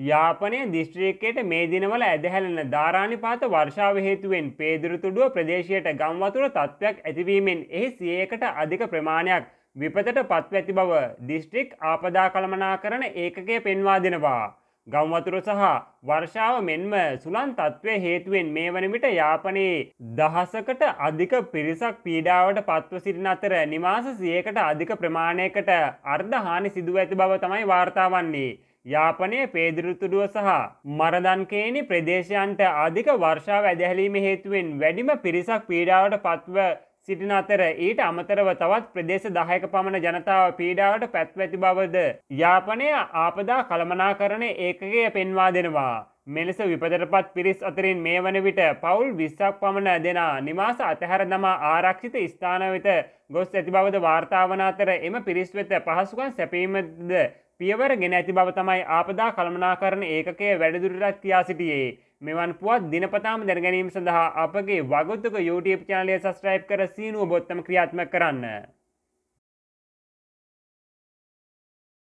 යාපනය දිස්ත්‍රීක්කයට මේ දිනවල ඇදහැලන ධාරානිපාත වර්ෂාව හේතුවෙන් පේදුරතුඩුව ප්‍රදේශයට ගම්වතුර තත්ත්වයක් ඇතිවීමෙන් එහි සියකට අධික ප්‍රමාණයක් විපතට පත්ව ඇති බව දිස්ට්‍රික් ආපදා කළමනා කරන ඒකකය පෙන්වා දෙනවා. ගම්වතුර සහ වර්ෂාව මෙන්ම සුළන් තත්ත්වය හේතුවෙන් මේ වනවිට යාපනයේ දහසකට අධික පිරිසක් පීඩාවට පත්ව සිටින අතර නිවාස සියකට අධික ප්‍රමාණයකට අර්ධහානි සිදුව ඇති බව තමයි වාර්තා වන්නේ. යාපනය පේදිරුතුඩුව සහ මරදන්කේනි ප්‍රදේශයන්ට අධික වර්ෂාව ඇදැහැලීම හේතුවෙන් වැඩිම පිරිසක් පීඩාවට පත්ව සිටින අතර ඊට අමතරව තවත් ප්‍රදේශ දහයක පමණ ජනතාව පීඩාවට පැත්ව ඇති බවද යාපනය ආපදා කළමනා කරන ඒකගේ පෙන්වා දෙනවා. මෙලෙස විපදරපත් පිරිස් අතරින් මේ වන විට පවුල් විස්සක් පමණ දෙනා නිවාස අතහැර දමා ආරක්ෂිත ස්ථාන වෙත ගොස් ඇති බවද වාර්තාාවන අතර එම පිරිස් වෙත පහසුකන් සැපීමද පියවර ගෙන ඇති බව තමයි ආපදා කළමනාකරන ඒකය වැඩදුරටත් කියා සිටියේ. මෙවන් පුවත් දිනපතාම දැනගැනීම සඳහා අපගේ වගොත්තුක YouTube චානලය සස්ට්‍රයිප් කර සීනුව බොත්තම ක්‍රියාත්ම කරන්න.